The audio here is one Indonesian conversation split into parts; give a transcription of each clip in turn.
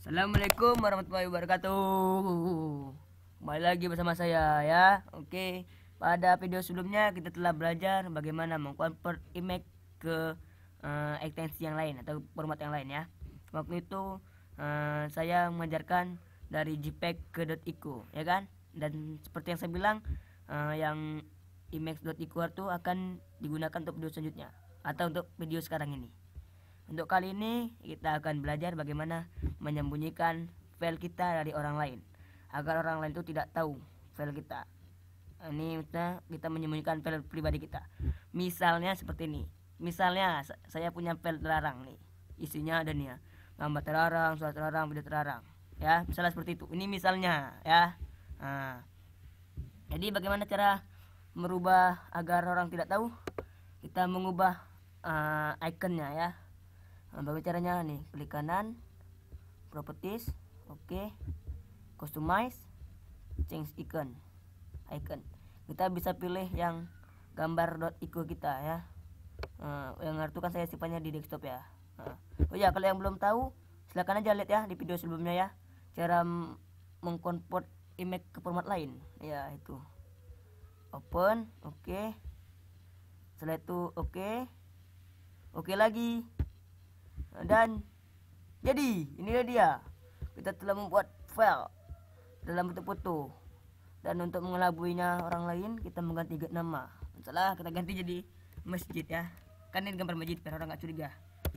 Assalamualaikum warahmatullahi wabarakatuh. Kembali lagi bersama saya ya. Oke, pada video sebelumnya kita telah belajar bagaimana mengkonvert image ke uh, ekstensi yang lain atau format yang lain ya. Waktu itu uh, saya mengajarkan dari JPEG ke .iku ya kan? Dan seperti yang saya bilang uh, yang image.iku itu akan digunakan untuk video selanjutnya atau untuk video sekarang ini. Untuk kali ini kita akan belajar bagaimana menyembunyikan file kita dari orang lain agar orang lain itu tidak tahu file kita. Ini kita kita menyembunyikan file pribadi kita. Misalnya seperti ini. Misalnya saya punya file terlarang nih. Isinya ada nih ya. Gambar terlarang, suara terlarang, video terlarang. Ya, misalnya seperti itu. Ini misalnya ya. Nah. Jadi bagaimana cara merubah agar orang tidak tahu? Kita mengubah uh, ikonnya ya nah, caranya nih klik kanan properties oke okay. customize change icon icon kita bisa pilih yang gambar dot .ico kita ya uh, yang ngerti kan saya simpannya di desktop ya uh. oh ya kalau yang belum tahu silahkan aja lihat ya di video sebelumnya ya cara mengkonvert image ke format lain ya itu open oke okay. setelah itu oke okay. oke okay lagi dan jadi inilah dia kita telah membuat file dalam bentuk foto dan untuk mengelabuinya orang lain kita mengganti nama salah kita ganti jadi masjid ya kan ini gambar masjid biar orang nggak curiga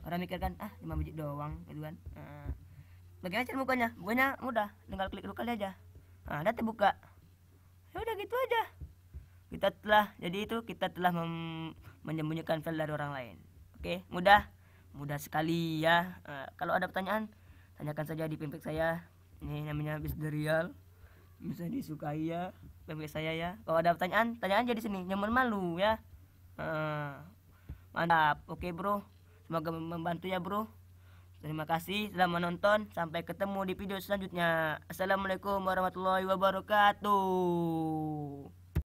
orang mikir kan ah cuma masjid doang gitu kan bagaimana cara bukanya bukanya mudah tinggal klik dulu kali aja nah, ada buka ya udah gitu aja kita telah jadi itu kita telah menyembunyikan file dari orang lain oke okay? mudah mudah sekali ya uh, kalau ada pertanyaan tanyakan saja di pimpin saya ini namanya Derial bisa disukai ya pimpek saya ya kalau ada pertanyaan tanyakan aja di sini jangan malu ya uh, mantap oke bro semoga membantu ya bro Terima kasih telah menonton. Sampai ketemu di video selanjutnya. Assalamualaikum warahmatullahi wabarakatuh.